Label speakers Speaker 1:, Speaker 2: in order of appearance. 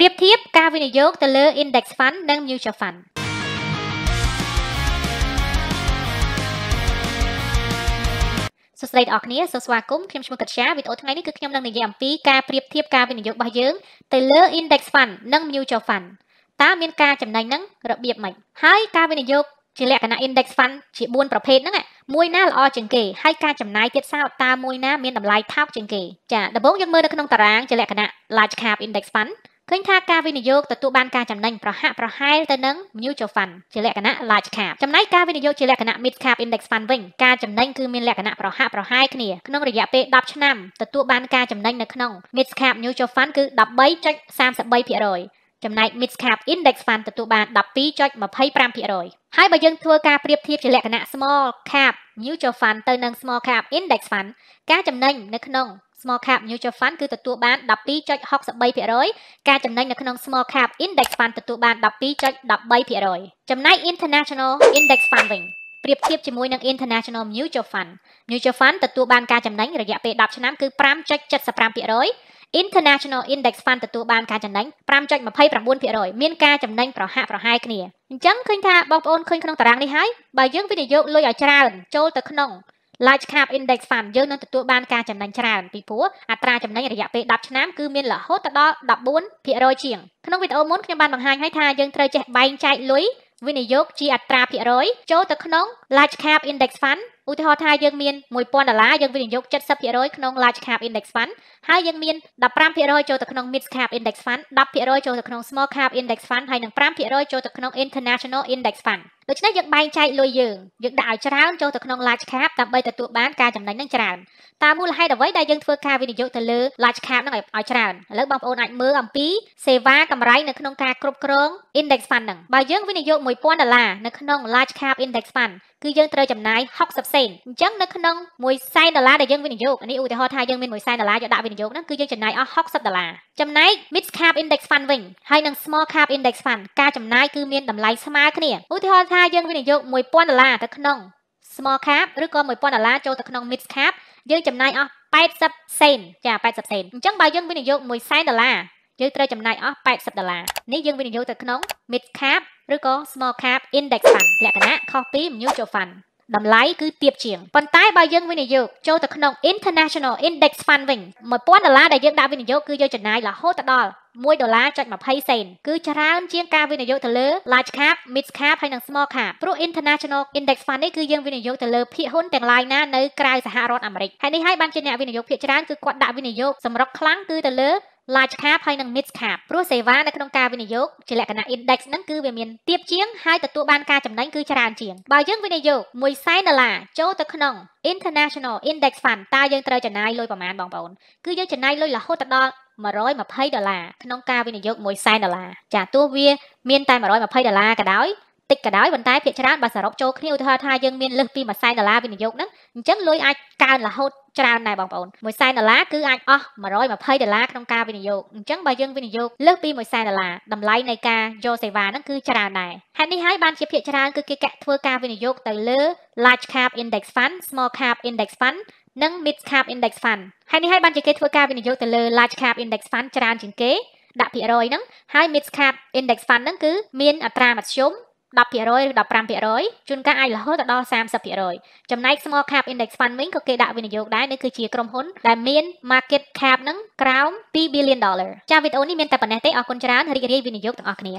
Speaker 1: ប្រៀបធៀបការវិនិយោគទៅលើ index fund និង mutual fund សួស្តីអ្នកនាងសូមស្វាគមន៍ខ្ញុំឈ្មោះកត្យាវីដេអូថ្ងៃនេះគឺខ្ញុំនឹងនិយាយអំពីការប្រៀបធៀបការវិនិយោគរបស់យើងទៅលើ index fund និង mutual fund តើមានការចំណេញនឹងរបៀបម៉េចហើយការវិនិយោគជាលក្ខណៈ index fund ជា4ប្រភេទហ្នឹងមួយណាល្អជាងគេហើយការចំណាយទៀតសោតតើមួយណាមានតម្លៃថោកជាងគេចាដំបូងយើងមើលនៅក្នុងតារាងជាលក្ខណៈ large cap index fund ឃើញថាការវិនិយោគទទួលបានការចំណេញប្រហាក់ប្រហែលទៅនឹង mutual fund ជាលក្ខណៈ large cap ចំណែកការវិនិយោគជាលក្ខណៈ mid cap index fund វិញការចំណេញគឺមានលក្ខណៈប្រហាក់ប្រហែលគ្នាក្នុងរយៈពេល10ឆ្នាំទទួលបានការចំណេញនៅក្នុង mid cap mutual fund គឺ13.33%ចំណែក Mid Cap Index Fund ទទួលបាន12.25%ហើយបើយើងធ្វើការប្រៀបធៀបជាលក្ខណៈ Small Cap Mutual Fund ទៅនឹង Small Cap Index Fund ការចំណេញនៅក្នុង small cap mutual fund គឺទទួលបាន12.63%ការចំណេញនៅក្នុង small cap index fund ទទួលបាន12.13%ចំណែក international index fund វិញប្រៀបធៀបជាមួយនឹង international mutual fund mutual fund ទទួលបានការចំណេញរយៈពេល10ឆ្នាំគឺ5.75% international index fund ទទួលបានការចំណេញ5.29%មានការចំណេញប្រហាក់ប្រហែលគ្នាអញ្ចឹងឃើញថាបងប្អូនឃើញក្នុងតារាងនេះហើយបើយើងវិនិយោគលុយឲ្យច្រើនចូលទៅក្នុង large cap index fund យើងនឹងទទួលបានការចំណេញច្រើនពីព្រោះអត្រាចំណេញរយៈពេល10ឆ្នាំគឺមានរហូតដល់14%ជាង ក្នុងវីដេអូមុនខ្ញុំបានបង្ហាញឲ្យថាយើងត្រូវចេះបែងចែកលុយវិនិយោគជាអត្រាភាគរយចូលទៅក្នុង large cap index fund ឧទាហរណ៍ថាយើងមាន1000ដុល្លារយើងវិនិយោគ70%ក្នុង large cap index fund ហើយយើងមាន15%ចូលទៅក្នុង mid cap index fund 10%ចូលទៅក្នុង small cap index fund ហើយនិង5%ចូលទៅក្នុង international index fund ដូច្នេះយើងបែងចែកលុយយើងយើងដាក់ឲ្យច្រើនចូលទៅក្នុង large cap ដើម្បីទទួលបានការចំណេញនឹងច្រើនតាមមូលហេតុអ្វីដែលយើងធ្វើការវិនិយោគទៅលើ large cap នឹងឲ្យច្រើនឥឡូវបងប្អូនអាចមើលអំពីសេវាកម្រៃនៅក្នុងការគ្រប់គ្រង index fund ហ្នឹងបើយើងវិនិយោគ1000ដុល្លារនៅក្នុង large cap index fund គឺយើងត្រូវចំណាយ60សេនអញ្ចឹងនៅក្នុង1សែនដុល្លារដែលយើងវិនិយោគនេះឧទាហរណ៍ថាយើងមាន1សែនដុល្លារយកដាក់វិនិយោគហ្នឹងគឺយើងចំណាយអស់60ដុល្លារចំណែក mid cap index fund វិញហើយនិង small cap index fund ការចំណាយគឺមានតម្លៃស្មើគ្នាឧទាហរណ៍ថាថាយើងវិនិយោគ1000ដុល្លារទៅក្នុង small cap ឬក៏1000ដុល្លារចូលទៅក្នុង mid cap យើងចំណាយអស់80សេនចា80សេនអញ្ចឹងបើយើងវិនិយោគ100,000ដុល្លារយើងត្រូវចំណាយអស់80ដុល្លារនេះយើងវិនិយោគទៅក្នុង mid cap ឬក៏ small cap index fund លក្ខណៈខុសពី mutual fund តម្លៃគឺទាបជាងប៉ុន្តែបើយើងវិនិយោគចូលទៅក្នុង international index fund វិញ1000ដុល្លារដែលយើងដាក់វិនិយោគគឺយើងចំណាយរហូតដល់1ដុល្លារចុច20សេនគឺច្រើនជាងការវិនិយោគទៅលើ large cap mid cap ហើយនិង small cap ព្រោះ international index fund នេះគឺយើងវិនិយោគទៅលើភាគហ៊ុនទាំង lain ណានៅក្រៅសហរដ្ឋអាមេរិកហើយនេះហើយបានជាអ្នកវិនិយោគភាគច្រើនគឺគាត់ដាក់វិនិយោគសម្រុកខ្លាំងគឺទៅលើ large cap ហើយនិង mid cap ព្រោះសេវានៅក្នុងការវិនិយោគជាលក្ខណៈ index ហ្នឹងគឺវាមាន ទាបជាងហើយទទួលបានការចំណេញគឺច្រើនជាង បើយើងវិនិយោគ100,000ដុល្លារចូលទៅក្នុង international index fund តើយើងត្រូវចំណាយលុយប្រមាណបងប្អូនគឺយើងចំណាយលុយរហូតដល់120ដុល្លារក្នុងការវិនិយោគ1សែនដុល្លារចាទោះវាមានតែ120ដុល្លារក៏ដោយតិចក៏ដោយប៉ុន្តែភាគច្រើនបើសរុបចូលគ្នាឧទាហរណ៍ថាយើងមានលើសពី1សែនដុល្លារវិនិយោគហ្នឹងអញ្ចឹងលុយអាចកើនរហូតច្រើនដែរបងប្អូន1សែនដុល្លារគឺអាចអស់120ដុល្លារក្នុងការវិនិយោគអញ្ចឹងបើយើងវិនិយោគលើសពី1សែនដុល្លារតម្លៃនៃការយកសេវាហ្នឹងគឺច្រើនដែរហេតុនេះហើយបានជាភាគច្រើនគឺគេកាក់ធ្វើការវិនិយោគទៅលើ large cap index fund small cap index fund និង mid cap index fund ហើយនេះហើយបានជាគេធ្វើការវិនិយោគទៅលើ large cap index fund ច្រើនជាងគេដាក់ភាគរយហ្នឹងហើយ mid cap index fund ហ្នឹងគឺមានអត្រាមធ្យម10%ឬ15%ជួនកាលអាចរហូតដល់30%ចំណែក small cap index fund វិញក៏គេដាក់វិនិយោគដែរនេះគឺជាក្រុមហ៊ុន ដែលមាន market cap ហ្នឹងក្រោម2 billion dollar ចាវីដេអូនេះមានតែប៉ុណ្ណេះទេអរគុណច្រើនរីករាយវិនិយោគទាំងអស់គ្នា